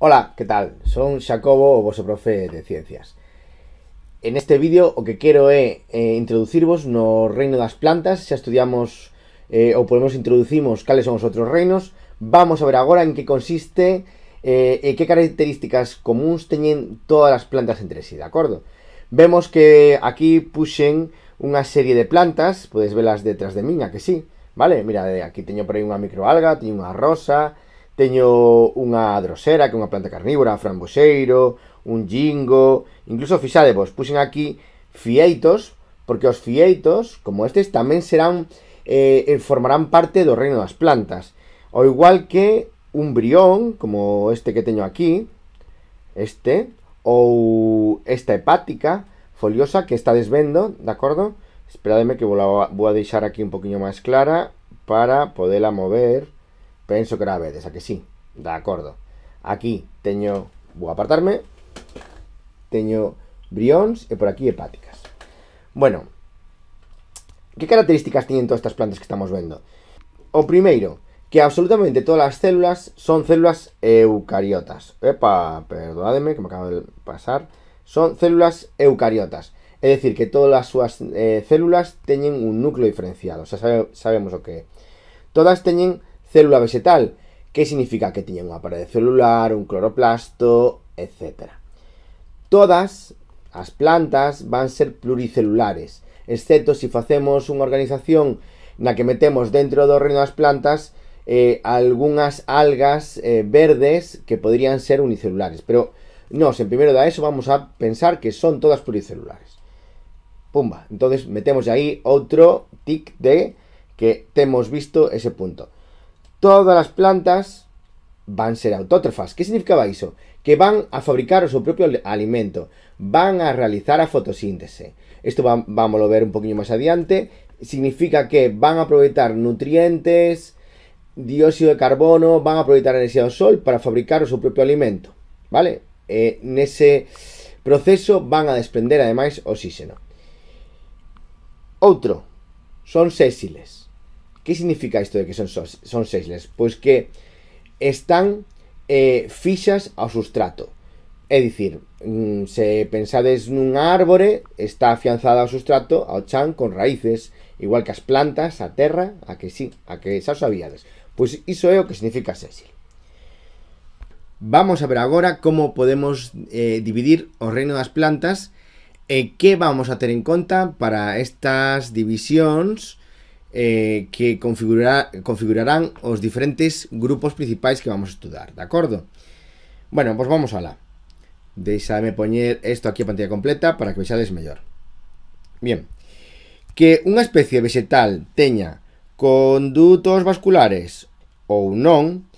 Ola, que tal? Son Xacobo, o voso profe de Ciencias. En este vídeo o que quero é eh, introducirvos no reino das plantas, xa estudiamos eh, ou podemos introducimos cales son os outros reinos, vamos a ver agora en que consiste eh, e que características comuns teñen todas as plantas entre si, sí, de acordo? Vemos que aquí puxen unha serie de plantas, podes velas detrás de miña, que sí, vale? Mira, aquí teño por aí unha microalga, teño unha rosa, Teño unha drosera, que é unha planta carnívora, frambuxeiro, un jingo, incluso fixade vos, puxen aquí fieitos, porque os fieitos, como estes, tamén serán eh, formarán parte do reino das plantas. O igual que un brión, como este que teño aquí, este, ou esta hepática foliosa que está desvendo, de acordo? Esperademe que vou, a, vou a deixar aquí un poquinho máis clara para podela mover Penso que era a vedes, a que sí. De acordo. Aquí teño, vou apartarme, teño brións e por aquí hepáticas. Bueno, que características teñen todas estas plantas que estamos vendo? O primeiro, que absolutamente todas as células son células eucariotas. Epa, perdonademe que me acabo de pasar. Son células eucariotas. É dicir, que todas as súas eh, células teñen un núcleo diferenciado, xa sabe, sabemos o que é. Todas teñen célula vegetal. que significa que tiñan unha parede celular, un cloroplasto, etc. Todas as plantas van ser pluricelulares, excepto se si facemos unha organización na que metemos dentro do reino das plantas eh, algunhas algas eh, verdes que podrían ser unicelulares. Pero non, en primeiro da eso, vamos a pensar que son todas pluricelulares. Pumba, entonces metemos aí outro tic de que temos visto ese punto todas as plantas van ser autótrofas. Que significaba iso? Que van a fabricar o seu propio alimento, van a realizar a fotosíntese. Isto vamos a ver un poquinho máis adiante. Significa que van a aproveitar nutrientes, dióxido de carbono, van a aproveitar a enerxía do sol para fabricar o seu propio alimento. Vale? E nese proceso van a desprender ademais oxígeno. Outro, son sésiles. Que significa isto de que son, son sexles? Pois que están eh, fixas ao sustrato. É dicir, mm, se pensades nun árbore, está afianzada ao sustrato, ao chan, con raíces, igual que as plantas, a terra, a que sí, a que xa sabíades. Pois iso é o que significa sésil. Vamos a ver agora como podemos eh, dividir o reino das plantas e que vamos a ter en conta para estas divisións eh, que configurará, configurarán os diferentes grupos principais que vamos a estudar, de acordo? Bueno, pois pues vamos alá. Deixadme poñer isto aquí a pantalla completa para que vexades mellor. Bien. Que unha especie vegetal teña condutos vasculares ou non,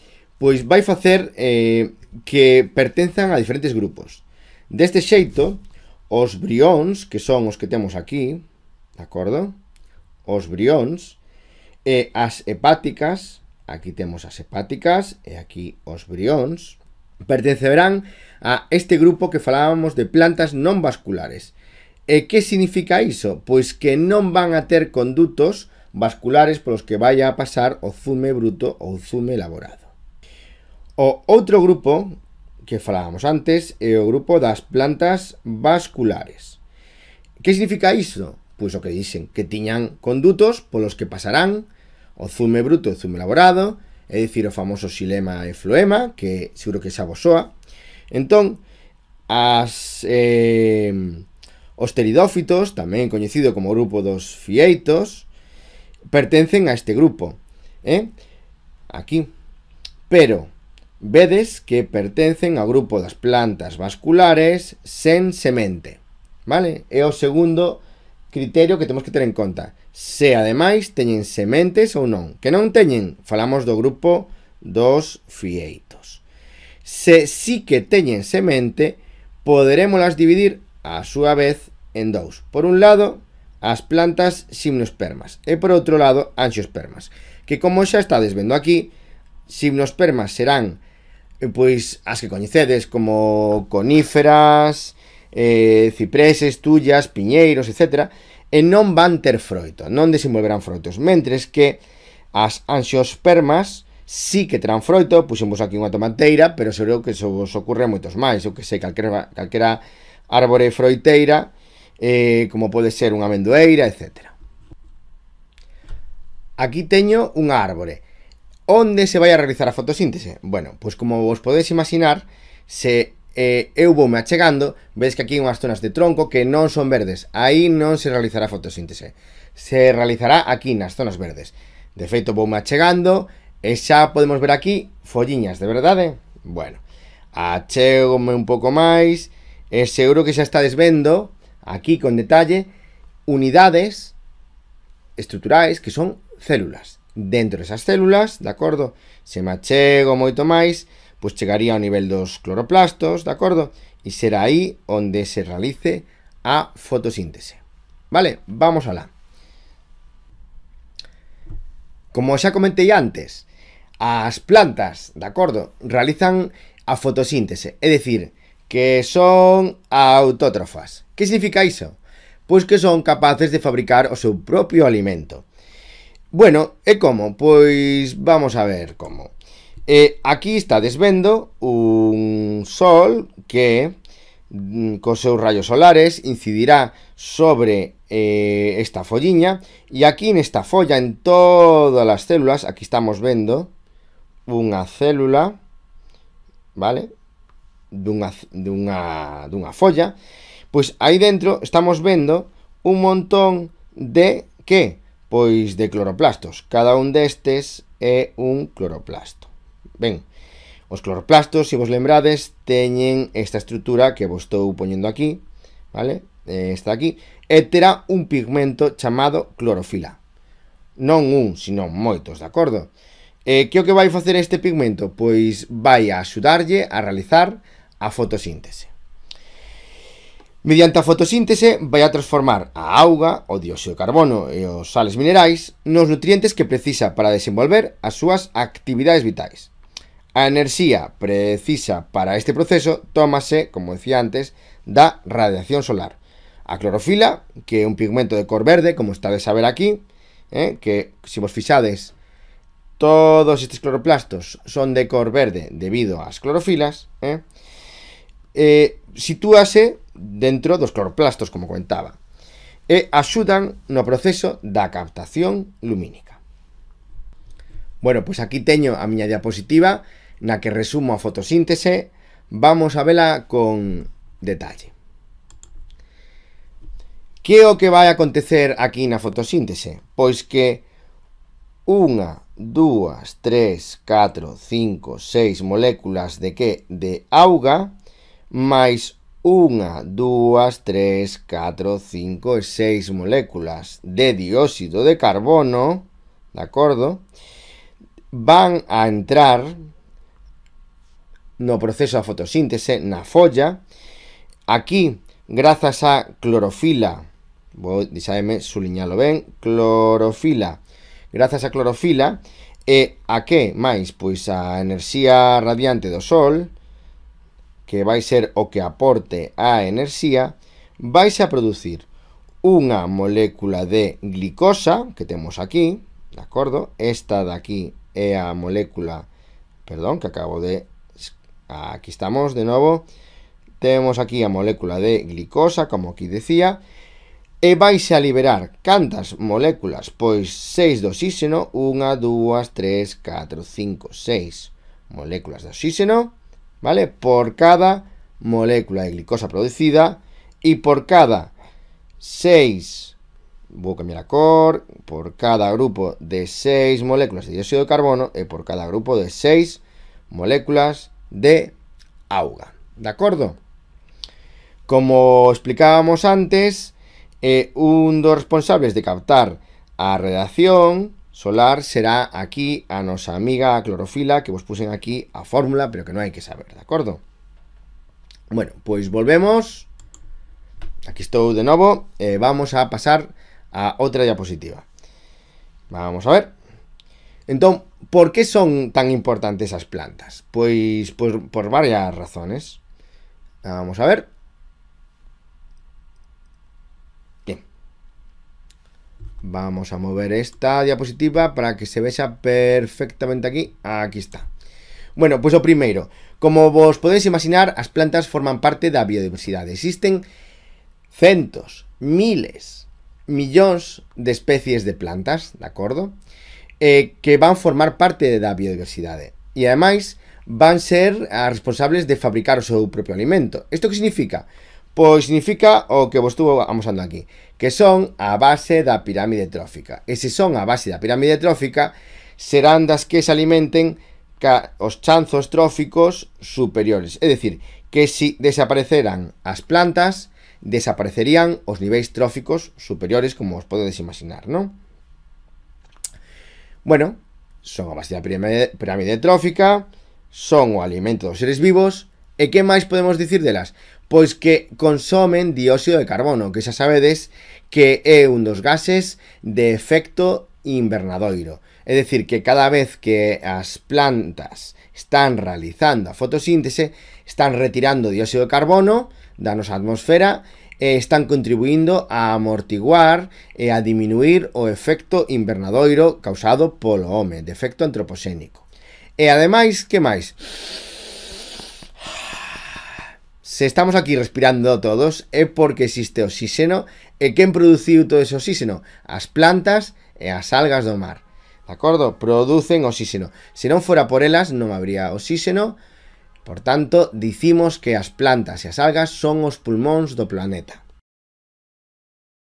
pois vai facer eh, que pertenzan a diferentes grupos. Deste xeito, os brións, que son os que temos aquí, de acordo? os brións, e as hepáticas, aquí temos as hepáticas e aquí os brións, pertencerán a este grupo que falábamos de plantas non vasculares. E que significa iso? Pois que non van a ter condutos vasculares polos que vai a pasar o zume bruto ou zume elaborado. O outro grupo que falábamos antes é o grupo das plantas vasculares. Que significa iso? pois o que dixen, que tiñan condutos polos que pasarán o zume bruto e zume elaborado, é dicir, o famoso xilema e floema, que seguro que xa vos soa. Entón, as, eh, os teridófitos, tamén coñecido como grupo dos fieitos, pertencen a este grupo. Eh? Aquí. Pero, vedes que pertencen ao grupo das plantas vasculares sen semente. Vale? É o segundo criterio que temos que ter en conta se ademais teñen sementes ou non que non teñen, falamos do grupo dos fieitos se sí si que teñen semente poderémolas dividir a súa vez en dous por un lado as plantas simnospermas e por outro lado anxiospermas que como xa estades vendo aquí simnospermas serán eh, pois as que coñecedes como coníferas eh, cipreses, tullas, piñeiros, etc., e non van ter froito, non desenvolverán froitos, mentres que as anxiospermas sí que terán froito, puxemos aquí unha tomateira, pero seguro que se vos ocurre moitos máis, eu que sei, calquera, calquera árbore froiteira, eh, como pode ser unha amendoeira, etc. Aquí teño un árbore. Onde se vai a realizar a fotosíntese? Bueno, pois como vos podedes imaginar, se eh, eu voume achegando, ves que aquí hai unhas zonas de tronco que non son verdes. Aí non se realizará fotosíntese. Se realizará aquí nas zonas verdes. De feito, voume achegando e xa podemos ver aquí folliñas, de verdade? Bueno, achego un pouco máis e seguro que xa estades vendo aquí con detalle unidades estruturais que son células. Dentro desas células, de acordo, se me achego moito máis, pues llegaría a nivel 2 cloroplastos, de acuerdo y será ahí donde se realice a fotosíntese. Vale, vamos a la Como ya comenté antes, las plantas, de acuerdo realizan a fotosíntesis, es decir que son autótrofas. ¿Qué significa eso pues que son capaces de fabricar o propio alimento. Bueno, ¿y cómo? pues vamos a ver cómo e aquí está desvendo un sol que mm, con sus rayos solares incidirá sobre eh, esta folliña y e aquí en esta folla, en todas las células, aquí estamos viendo una célula, ¿vale? De una, de una, folla, pues ahí dentro estamos viendo un montón de, ¿qué? pues de cloroplastos, cada un estos es un cloroplasto. Ben, os cloroplastos, se vos lembrades, teñen esta estrutura que vos estou poñendo aquí, vale? Eh, está aquí, e terá un pigmento chamado clorofila. Non un, sino moitos, de acordo? E que o que vai facer este pigmento? Pois vai a axudarlle a realizar a fotosíntese. Mediante a fotosíntese vai a transformar a auga, o dióxido de carbono e os sales minerais nos nutrientes que precisa para desenvolver as súas actividades vitais. A enerxía precisa para este proceso tómase, como decía antes, da radiación solar. A clorofila, que é un pigmento de cor verde, como está de saber aquí, eh, que, se vos fixades, todos estes cloroplastos son de cor verde debido ás clorofilas, eh, eh, sitúase dentro dos cloroplastos, como comentaba, e axudan no proceso da captación lumínica. Bueno, pois pues aquí teño a miña diapositiva na que resumo a fotosíntese, vamos a vela con detalle. Que o que vai acontecer aquí na fotosíntese? Pois que unha, dúas, tres, catro, cinco, seis moléculas de que? De auga, máis unha, dúas, tres, catro, cinco e seis moléculas de dióxido de carbono, de acordo? Van a entrar no proceso da fotosíntese na folla. Aquí, grazas á clorofila, vou deixademe suliñalo ben, clorofila, grazas á clorofila, e a que máis? Pois a enerxía radiante do sol, que vai ser o que aporte a enerxía, vais a producir unha molécula de glicosa, que temos aquí, de acordo? Esta de aquí é a molécula, perdón, que acabo de Aquí estamos de nuevo. Tenemos aquí a molécula de glicosa, como aquí decía. E vais a liberar cantas moléculas? Pois 6 de oxígeno, 1, 2, 3, 4, 5, 6 moléculas de oxígeno, vale? Por cada molécula de glicosa producida y por cada 6, vou cambiar a cor, por cada grupo de 6 moléculas de dióxido de carbono e por cada grupo de 6 moléculas de auga. ¿De acuerdo? Como explicábamos antes, eh, uno de dos responsables de captar a redacción solar será aquí a nuestra amiga clorofila, que vos pusen aquí a fórmula, pero que no hay que saber, ¿de acuerdo? Bueno, pues volvemos. Aquí estoy de nuevo. E vamos a pasar a otra diapositiva. Vamos a ver. Entonces, ¿Por qué son tan importantes esas plantas? Pues, pues, por varias razones. Vamos a ver. Bien. Vamos a mover esta diapositiva para que se vea perfectamente aquí. Aquí está. Bueno, pues lo primero, como vos podéis imaginar, las plantas forman parte de la biodiversidad. Existen cientos, miles, millones de especies de plantas, de acuerdo? eh, que van formar parte da biodiversidade. E ademais, van ser as responsables de fabricar o seu propio alimento. Isto que significa? Pois significa o que vos estuvo amosando aquí, que son a base da pirámide trófica. E se son a base da pirámide trófica, serán das que se alimenten ca os chanzos tróficos superiores. É dicir, que se si desapareceran as plantas, desaparecerían os niveis tróficos superiores, como os podedes imaginar, non? Bueno, son a base da pirámide trófica, son o alimento dos seres vivos, e que máis podemos dicir delas? Pois que consomen dióxido de carbono, que xa sabedes que é un dos gases de efecto invernadoiro. É dicir, que cada vez que as plantas están realizando a fotosíntese, están retirando dióxido de carbono da nosa atmosfera eh, están contribuindo a amortiguar e eh, a diminuir o efecto invernadoiro causado polo home, de efecto antropoxénico. E ademais, que máis? Se estamos aquí respirando todos é porque existe oxíxeno e quen produciu todo ese oxíxeno? As plantas e as algas do mar. De acordo? Producen oxíxeno. Se non fora por elas non habría oxíxeno, Por tanto, dicimos que as plantas e as algas son os pulmóns do planeta.